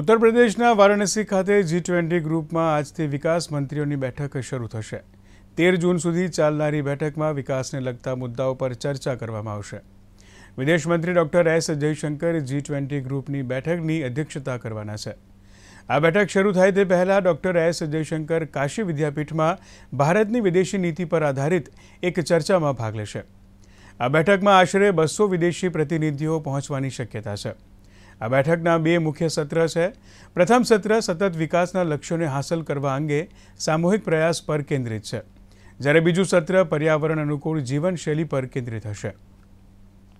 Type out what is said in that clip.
ઉત્તર પ્રદેશના વારાણસી ખાતે જી ટ્વેન્ટી ગ્રુપમાં આજથી વિકાસ મંત્રીઓની બેઠક શરૂ થશે તેર જૂન સુધી ચાલનારી બેઠકમાં વિકાસને લગતા મુદ્દાઓ પર ચર્ચા કરવામાં આવશે વિદેશમંત્રી doctor S Jaishankar ji twenty ગ્રુપની બેઠકની અધ્યક્ષતા કરવાના છે આ બેઠક શરૂ થાય તે પહેલાં ડોક્ટર એસ જયશંકર કાશી વિદ્યાપીઠમાં ભારતની વિદેશી નીતિ પર આધારિત એક ચર્ચામાં ભાગ લેશે આ બેઠકમાં આશરે બસો વિદેશી પ્રતિનિધિઓ પહોંચવાની શક્યતા છે આ બેઠકના બે મુખ્ય સત્ર છે પ્રથમ સત્ર સતત વિકાસના લક્ષ્યોને હાંસલ કરવા અંગે સામૂહિક પ્રયાસ પર કેન્દ્રિત છે જ્યારે બીજું સત્ર પર્યાવરણ અનુકૂળ જીવનશૈલી પર કેન્દ્રિત હશે